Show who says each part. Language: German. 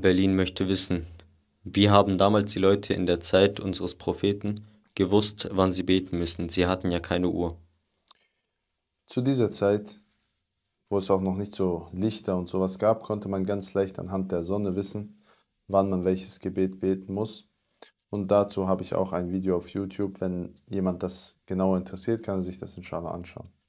Speaker 1: Berlin möchte wissen, wie haben damals die Leute in der Zeit unseres Propheten gewusst, wann sie beten müssen? Sie hatten ja keine Uhr.
Speaker 2: Zu dieser Zeit, wo es auch noch nicht so Lichter und sowas gab, konnte man ganz leicht anhand der Sonne wissen, wann man welches Gebet beten muss. Und dazu habe ich auch ein Video auf YouTube. Wenn jemand das genauer interessiert, kann er sich das inshallah anschauen.